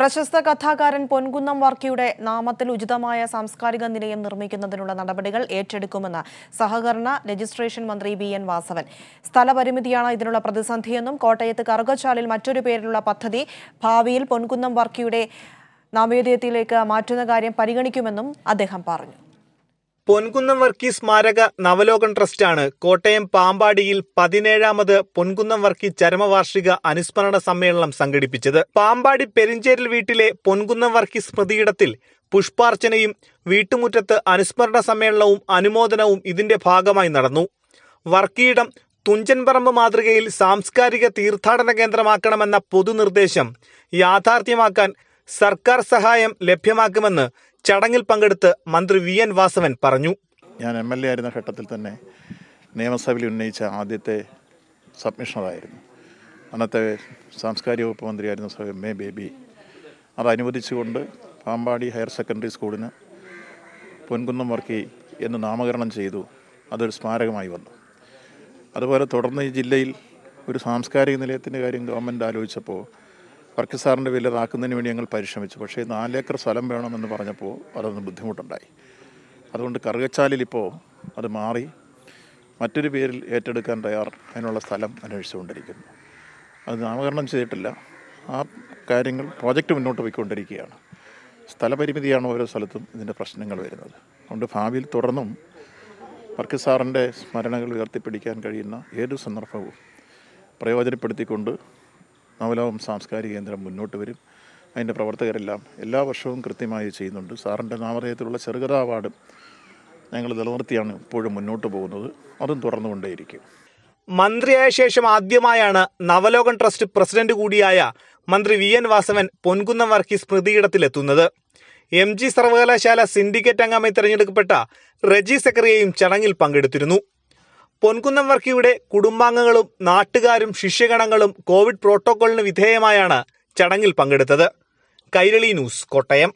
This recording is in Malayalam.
പ്രശസ്ത കഥാകാരൻ പൊൻകുന്നം വർക്കിയുടെ നാമത്തിൽ ഉചിതമായ സാംസ്കാരിക നിലയം നിർമ്മിക്കുന്നതിനുള്ള നടപടികൾ ഏറ്റെടുക്കുമെന്ന് സഹകരണ രജിസ്ട്രേഷൻ മന്ത്രി വി എൻ വാസവൻ സ്ഥലപരിമിതിയാണ് ഇതിനുള്ള പ്രതിസന്ധിയെന്നും കോട്ടയത്ത് കറുകച്ചാലിൽ മറ്റൊരു പേരിലുള്ള പദ്ധതി ഭാവിയിൽ പൊൻകുന്നം വർക്കിയുടെ നാമധേയത്തിലേക്ക് മാറ്റുന്ന കാര്യം പരിഗണിക്കുമെന്നും അദ്ദേഹം പറഞ്ഞു പൊൻകുന്നം വർക്കി സ്മാരക നവലോകൻ ട്രസ്റ്റാണ് കോട്ടയം പാമ്പാടിയിൽ പതിനേഴാമത് പൊൻകുന്നം വർക്കി ചരമവാർഷിക അനുസ്മരണ സമ്മേളനം സംഘടിപ്പിച്ചത് പാമ്പാടി പെരിഞ്ചേരിൽ വീട്ടിലെ പൊൻകുന്നം വർക്കി സ്മൃതിയിടത്തിൽ പുഷ്പാർച്ചനയും വീട്ടുമുറ്റത്ത് അനുസ്മരണ സമ്മേളനവും അനുമോദനവും ഇതിന്റെ ഭാഗമായി നടന്നു വർക്കിയിടം തുഞ്ചൻപറമ്പ് മാതൃകയിൽ സാംസ്കാരിക തീർത്ഥാടന കേന്ദ്രമാക്കണമെന്ന പൊതുനിർദ്ദേശം യാഥാർത്ഥ്യമാക്കാൻ സർക്കാർ സഹായം ലഭ്യമാക്കുമെന്ന് ചടങ്ങിൽ പങ്കെടുത്ത് മന്ത്രി വി എൻ വാസവൻ പറഞ്ഞു ഞാൻ എം എൽ എ ആയിരുന്ന ഘട്ടത്തിൽ തന്നെ നിയമസഭയിൽ ഉന്നയിച്ച ആദ്യത്തെ സബ്മിഷണറായിരുന്നു അന്നത്തെ സാംസ്കാരിക വകുപ്പ് മന്ത്രിയായിരുന്ന സർ എം എ ബേബി അത് അനുവദിച്ചുകൊണ്ട് പാമ്പാടി ഹയർ സെക്കൻഡറി സ്കൂളിന് പൊൻകുന്നം വർക്കി എന്ന് നാമകരണം ചെയ്തു അതൊരു സ്മാരകമായി വന്നു അതുപോലെ തുടർന്ന് ഈ ജില്ലയിൽ ഒരു സാംസ്കാരിക നിലയത്തിൻ്റെ കാര്യം ഗവൺമെൻറ് ആലോചിച്ചപ്പോൾ വർക്കി സാറിൻ്റെ വലുതാക്കുന്നതിന് വേണ്ടി ഞങ്ങൾ പരിശ്രമിച്ചു പക്ഷേ നാലേക്കർ സ്ഥലം വേണമെന്ന് പറഞ്ഞപ്പോൾ അതൊന്ന് ബുദ്ധിമുട്ടുണ്ടായി അതുകൊണ്ട് കറുകച്ചാലിലിപ്പോൾ അത് മാറി മറ്റൊരു പേരിൽ ഏറ്റെടുക്കാൻ തയ്യാർ അതിനുള്ള സ്ഥലം അന്വേഷിച്ചുകൊണ്ടിരിക്കുന്നു അത് നാമകരണം ചെയ്തിട്ടില്ല ആ കാര്യങ്ങൾ പ്രോജക്റ്റ് മുന്നോട്ട് പോയിക്കൊണ്ടിരിക്കുകയാണ് സ്ഥലപരിമിതിയാണ് ഓരോ സ്ഥലത്തും ഇതിൻ്റെ പ്രശ്നങ്ങൾ വരുന്നത് അതുകൊണ്ട് ഭാവിയിൽ തുടർന്നും വർക്ക് സാറിൻ്റെ സ്മരണകൾ ഉയർത്തിപ്പിടിക്കാൻ കഴിയുന്ന ഏത് സന്ദർഭവും പ്രയോജനപ്പെടുത്തിക്കൊണ്ട് നവലോകം സാംസ്കാരിക കേന്ദ്രം മുന്നോട്ട് വരും അതിൻ്റെ പ്രവർത്തകരെല്ലാം എല്ലാ വർഷവും കൃത്യമായി ചെയ്യുന്നുണ്ട് സാറിൻ്റെ നാമധേയത്തിലുള്ള ചെറുകഥ അവാർഡും ഞങ്ങൾ നിലനിർത്തിയാണ് ഇപ്പോഴും മുന്നോട്ട് പോകുന്നത് അതും തുറന്നുകൊണ്ടേയിരിക്കും മന്ത്രിയായ ശേഷം ആദ്യമായാണ് നവലോകൻ ട്രസ്റ്റ് പ്രസിഡന്റ് കൂടിയായ മന്ത്രി വി എൻ വാസവൻ പൊൻകുന്നം വർക്കി സ്മൃതിയിടത്തിലെത്തുന്നത് എം ജി സർവകലാശാല സിൻഡിക്കേറ്റ് അംഗമായി തിരഞ്ഞെടുക്കപ്പെട്ട റെജി സെക്രട്ടറിയെയും ചടങ്ങിൽ പങ്കെടുത്തിരുന്നു പൊൻകുന്നം വർക്കിയുടെ കുടുംബാംഗങ്ങളും നാട്ടുകാരും ശിഷ്യഗണങ്ങളും കോവിഡ് പ്രോട്ടോകോളിന് വിധേയമായാണ് ചടങ്ങിൽ പങ്കെടുത്തത് കൈരളി ന്യൂസ് കോട്ടയം